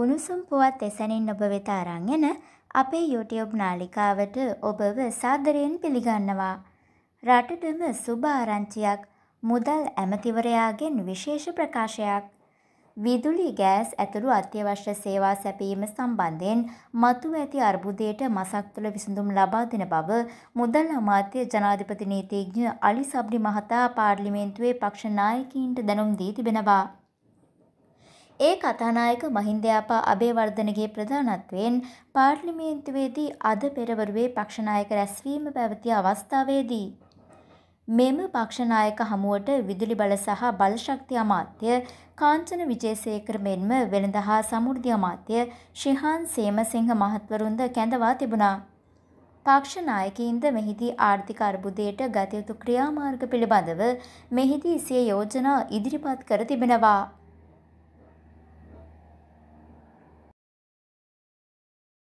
උණුසුම් පුවත් එසැනින් ඔබ වෙත අරන් එන අපේ YouTube නාලිකාවට ඔබව සාදරයෙන් පිළිගන්නවා. රටටම සුබ ආරංචියක් මුදල් ඇමතිවරයාගෙන් විශේෂ ප්‍රකාශයක්. විදුලි ගෑස් ඇතුළු අත්‍යවශ්‍ය සේවා සැපීම සම්බන්ධයෙන් මතු ඇති අර්බුදයට මසක් තුළ විසඳුම් ලබා දෙන බව මුදල් අමාත්‍ය ජනාධිපති නීතිඥ අලි සබ්රි මහතා පාර්ලිමේන්තුවේ පක්ෂ නායකීන්ට දැනුම් දී තිබෙනවා. ඒ කථානායක මහින්දයාපා අබේවර්ධනගේ ප්‍රධානත්වයෙන් පාර්ලිමේන්තුවේදී අද පෙරවරුවේ පක්ෂනායක රැස්වීම පැවති අවස්ථාවේදී මෙම පක්ෂනායක හමුවට විදුලි බල සහ බලශක්ති අමාත්‍ය කාංචන විජේසේකර මෙන්ම වෙළඳ හා සමෘද්ධි අමාත්‍ය ශිහාන් සේමසිංහ මහත්වරුන්ද කැඳවා තිබුණා. පක්ෂ නායකයින්ද මෙහිදී ආර්ථික අර්බුදයට ගතයුතු ක්‍රියාමාර්ග පිළිබඳව මෙහිදී සිය යෝජනා ඉදිරිපත් කර තිබෙනවා.